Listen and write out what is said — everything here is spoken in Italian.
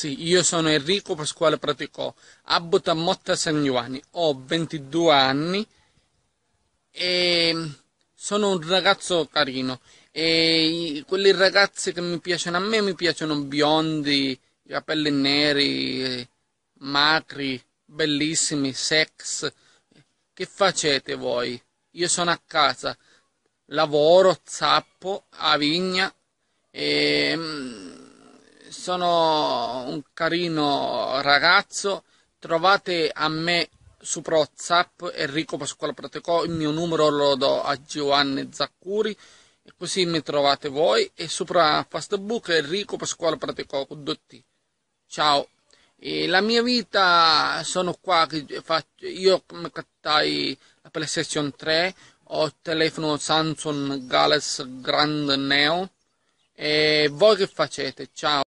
ragazzi, io sono Enrico Pasquale Praticò, abito a Motta San Giovanni, ho 22 anni e sono un ragazzo carino e quelli ragazzi che mi piacciono a me mi piacciono biondi, capelli neri, macri, bellissimi, sex. Che facete voi? Io sono a casa, lavoro, zappo, a vigna e sono un carino ragazzo, trovate a me su Whatsapp Enrico Pasquale Pratecò, il mio numero lo do a Giovanni Zaccuri e così mi trovate voi e sopra Facebook Enrico Pasquale Pratecò con Dotti. Ciao. E la mia vita sono qua che faccio, io mi cattai la PlayStation 3, ho il telefono Samsung Galaxy Grand Neo e voi che facete? Ciao.